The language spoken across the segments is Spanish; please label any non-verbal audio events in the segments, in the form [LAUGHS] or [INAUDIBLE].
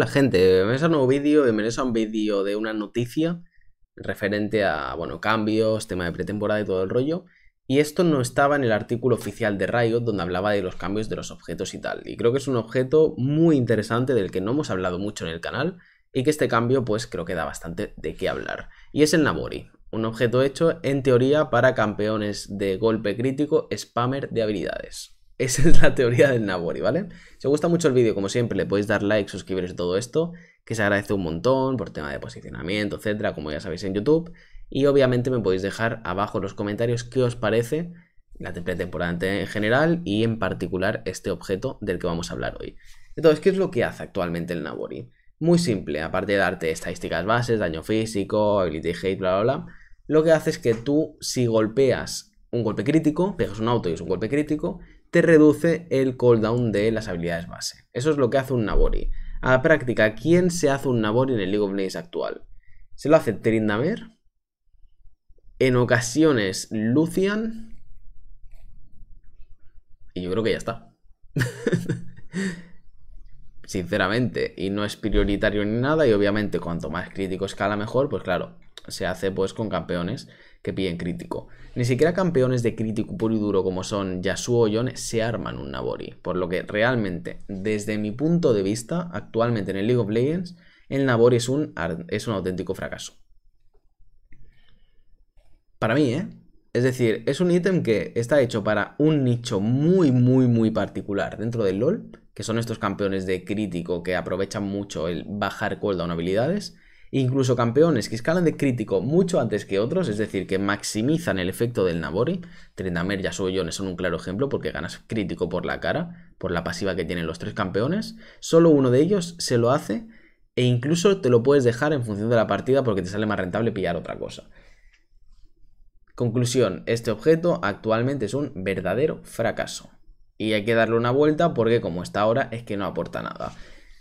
¡Hola, gente. Bienvenidos a un nuevo vídeo, bienvenidos a un vídeo de una noticia referente a, bueno, cambios, tema de pretemporada y todo el rollo. Y esto no estaba en el artículo oficial de Riot donde hablaba de los cambios de los objetos y tal. Y creo que es un objeto muy interesante del que no hemos hablado mucho en el canal y que este cambio pues creo que da bastante de qué hablar. Y es el Nabori, un objeto hecho en teoría para campeones de golpe crítico, spammer de habilidades. Esa [LAUGHS] es la teoría del Nabori, ¿vale? Si os gusta mucho el vídeo, como siempre, le podéis dar like, suscribiros y todo esto, que se agradece un montón por tema de posicionamiento, etcétera, como ya sabéis en YouTube. Y obviamente me podéis dejar abajo en los comentarios qué os parece la temporada en general y en particular este objeto del que vamos a hablar hoy. Entonces, ¿qué es lo que hace actualmente el Nabori? Muy simple, aparte de darte estadísticas bases, daño físico, ability hate, bla, bla, bla, lo que hace es que tú, si golpeas un golpe crítico, pegas un auto y es un golpe crítico, te reduce el cooldown de las habilidades base. Eso es lo que hace un Nabori. A la práctica, ¿quién se hace un Nabori en el League of Legends actual? Se lo hace Trindamer, en ocasiones Lucian, y yo creo que ya está. [LAUGHS] Sinceramente, y no es prioritario ni nada, y obviamente cuanto más crítico escala mejor, pues claro, se hace pues con campeones que piden crítico. Ni siquiera campeones de crítico puro y duro como son Yasuo o Yone se arman un Nabori, por lo que realmente, desde mi punto de vista, actualmente en el League of Legends, el Nabori es un, es un auténtico fracaso. Para mí, ¿eh? Es decir, es un ítem que está hecho para un nicho muy, muy, muy particular dentro del LoL, que son estos campeones de crítico que aprovechan mucho el bajar cooldown habilidades, incluso campeones que escalan de crítico mucho antes que otros, es decir, que maximizan el efecto del Nabori. ya y yo son un claro ejemplo porque ganas crítico por la cara, por la pasiva que tienen los tres campeones. Solo uno de ellos se lo hace e incluso te lo puedes dejar en función de la partida porque te sale más rentable pillar otra cosa. Conclusión, este objeto actualmente es un verdadero fracaso. Y hay que darle una vuelta porque como está ahora es que no aporta nada.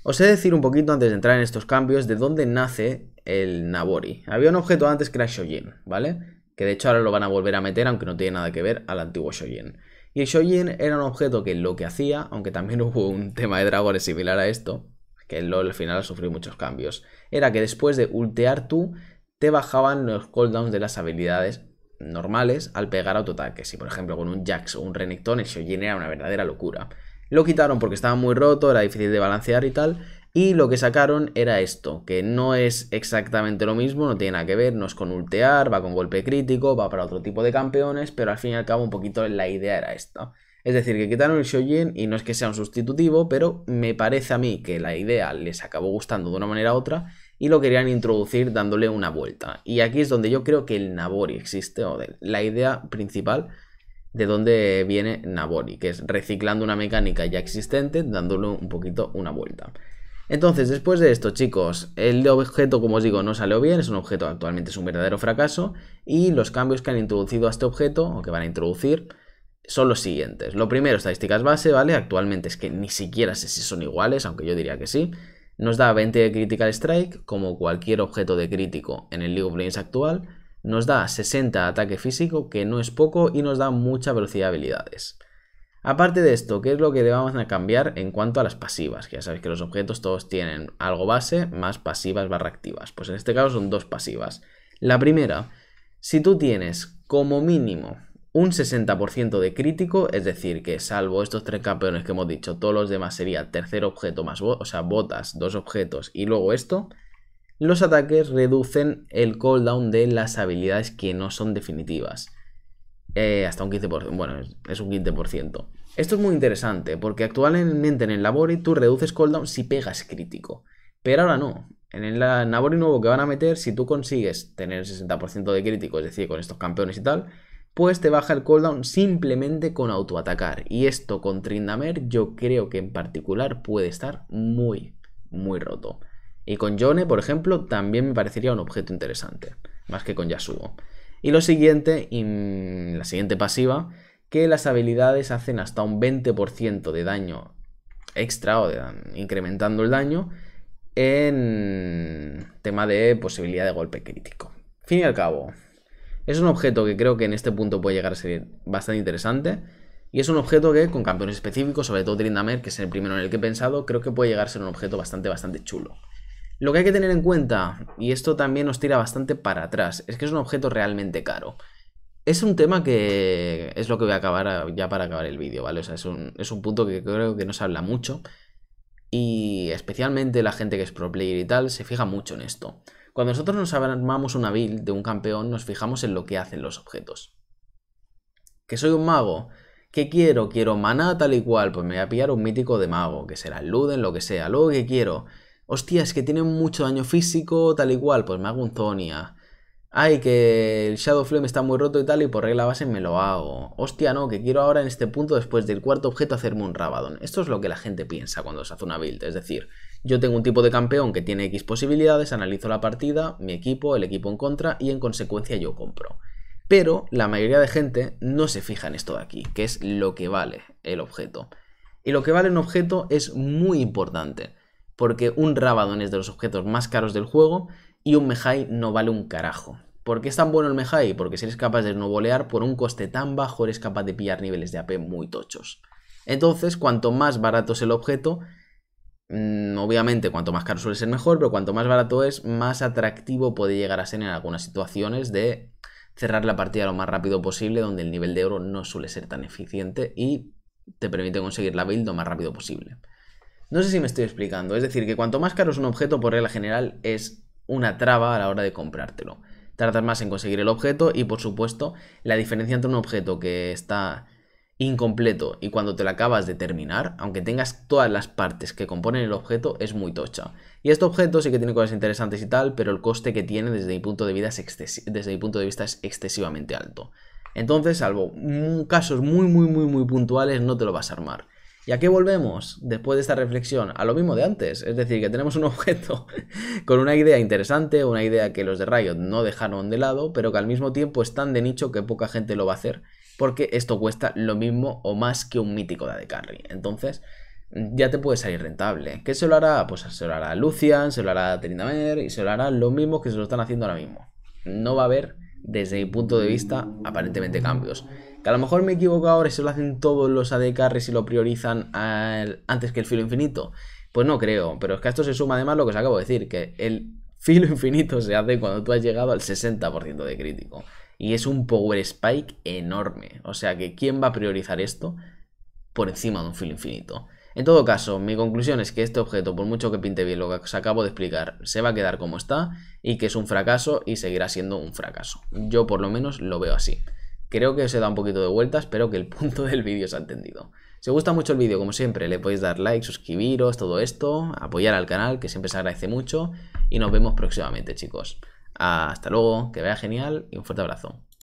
Os he de decir un poquito antes de entrar en estos cambios de dónde nace el Nabori. Había un objeto antes que era Shojin, ¿vale? Que de hecho ahora lo van a volver a meter, aunque no tiene nada que ver al antiguo Shojin. Y el Shojin era un objeto que lo que hacía, aunque también [LAUGHS] hubo un tema de dragones similar a esto, que el LoL al final ha sufrido muchos cambios, era que después de ultear tú, te bajaban los cooldowns de las habilidades normales al pegar autoataques. Si por ejemplo con un Jax o un Renekton el Shojin era una verdadera locura. Lo quitaron porque estaba muy roto, era difícil de balancear y tal. Y lo que sacaron era esto, que no es exactamente lo mismo, no tiene nada que ver, no es con ultear, va con golpe crítico, va para otro tipo de campeones, pero al fin y al cabo un poquito la idea era esta. Es decir, que quitaron el Shoujin y no es que sea un sustitutivo, pero me parece a mí que la idea les acabó gustando de una manera u otra y lo querían introducir dándole una vuelta. Y aquí es donde yo creo que el Nabori existe, o la idea principal de dónde viene Nabori, que es reciclando una mecánica ya existente, dándole un poquito una vuelta. Entonces, después de esto, chicos, el objeto, como os digo, no salió bien, es un objeto actualmente es un verdadero fracaso, y los cambios que han introducido a este objeto, o que van a introducir, son los siguientes. Lo primero, estadísticas base, ¿vale? Actualmente es que ni siquiera sé si son iguales, aunque yo diría que sí. Nos da 20 de Critical Strike, como cualquier objeto de crítico en el League of Legends actual, nos da 60 ataque físico, que no es poco, y nos da mucha velocidad de habilidades. Aparte de esto, ¿qué es lo que le vamos a cambiar en cuanto a las pasivas? Que ya sabéis que los objetos todos tienen algo base más pasivas barra activas. Pues en este caso son dos pasivas. La primera, si tú tienes como mínimo un 60% de crítico, es decir, que salvo estos tres campeones que hemos dicho, todos los demás sería tercer objeto más, o sea, botas, dos objetos y luego esto, los ataques reducen el cooldown de las habilidades que no son definitivas. Eh, hasta un 15%, bueno, es un 15%. Esto es muy interesante, porque actualmente en el Labori tú reduces cooldown si pegas crítico. Pero ahora no. En el Labori nuevo que van a meter, si tú consigues tener el 60% de crítico, es decir, con estos campeones y tal, pues te baja el cooldown simplemente con autoatacar. Y esto con Trindamer yo creo que en particular puede estar muy, muy roto. Y con Yone, por ejemplo, también me parecería un objeto interesante, más que con Yasuo. Y lo siguiente, y mm, la siguiente pasiva, que las habilidades hacen hasta un 20% de daño extra o incrementando el daño en tema de posibilidad de golpe crítico. Fin y al cabo, es un objeto que creo que en este punto puede llegar a ser bastante interesante. Y es un objeto que, con campeones específicos, sobre todo Trindamer, que es el primero en el que he pensado, creo que puede llegar a ser un objeto bastante, bastante chulo. Lo que hay que tener en cuenta, y esto también nos tira bastante para atrás, es que es un objeto realmente caro. Es un tema que es lo que voy a acabar ya para acabar el vídeo, ¿vale? O sea, es un, punto que creo que no se habla mucho. Y especialmente la gente que es pro player y tal se fija mucho en esto. Cuando nosotros nos armamos una build de un campeón, nos fijamos en lo que hacen los objetos. Que soy un mago. ¿Qué quiero? Quiero maná tal y cual. Pues me voy a pillar un mítico de mago, que será el Luden, lo que sea. Luego, ¿qué quiero? Hostia, es que tiene mucho daño físico, tal y cual. Pues me hago un Zonia. Ay, que el Shadow Flame está muy roto y tal, y por regla base me lo hago. Hostia, no, que quiero ahora en este punto, después del cuarto objeto, hacerme un Rabadon. Esto es lo que la gente piensa cuando se hace una build. Es decir, yo tengo un tipo de campeón que tiene X posibilidades, analizo la partida, mi equipo, el equipo en contra, y en consecuencia yo compro. Pero la mayoría de gente no se fija en esto de aquí, que es lo que vale el objeto. Y lo que vale un objeto es muy importante porque un Rabadon es de los objetos más caros del juego y un Mejai no vale un carajo. ¿Por qué es tan bueno el Mejai? Porque si eres capaz de no bolear por un coste tan bajo eres capaz de pillar niveles de AP muy tochos. Entonces, cuanto más barato es el objeto, mm, obviamente cuanto más caro suele ser mejor, pero cuanto más barato es, más atractivo puede llegar a ser en algunas situaciones de cerrar la partida lo más rápido posible, donde el nivel de oro no suele ser tan eficiente y te permite conseguir la build lo más rápido posible. No sé si me estoy explicando. Es decir, que cuanto más caro es un objeto, por regla general, es una traba a la hora de comprártelo. Tardas más en conseguir el objeto y, por supuesto, la diferencia entre un objeto que está incompleto y cuando te lo acabas de terminar, aunque tengas todas las partes que componen el objeto, es muy tocha. Y este objeto sí que tiene cosas interesantes y tal, pero el coste que tiene desde mi punto de, desde punto de vista es excesivamente alto. Entonces, salvo mm, casos muy, muy, muy, muy puntuales, no te lo vas a armar. ¿Y a qué volvemos después de esta reflexión? A lo mismo de antes, es decir, que tenemos un [LAUGHS] objeto con una idea interesante, una idea que los de Riot no dejaron de lado, pero que al mismo tiempo es tan de nicho que poca gente lo va a hacer, porque esto cuesta lo mismo o más que un mítico de AD Carry. Entonces, ya te puede salir rentable. ¿Qué se lo hará? Pues se lo hará Lucian, se lo hará Trindamer y se lo hará lo mismo que se lo están haciendo ahora mismo. No va a haber desde mi punto de vista, aparentemente cambios. Que a lo mejor me equivoco ahora y se lo hacen todos los AD carries y lo priorizan antes que el filo infinito. Pues no creo, pero es que a esto se suma además lo que os acabo de decir, que el filo [LAUGHS] infinito se hace cuando tú has llegado al 60% de crítico. Y es un power spike enorme. O sea que, ¿quién va a priorizar esto por encima de un filo infinito? En todo caso, mi conclusión es que este objeto, por mucho que pinte bien lo que os acabo de explicar, se va a quedar como está y que es un fracaso y seguirá siendo un fracaso. Yo por lo menos lo veo así. Creo que se da un poquito de vueltas, espero que el [LAUGHS] punto del vídeo se ha entendido. Si os gusta mucho el vídeo, como siempre, le podéis dar like, suscribiros, todo esto, apoyar al canal, que siempre se agradece mucho, y nos vemos próximamente, chicos. Hasta luego, que vea genial y un fuerte abrazo.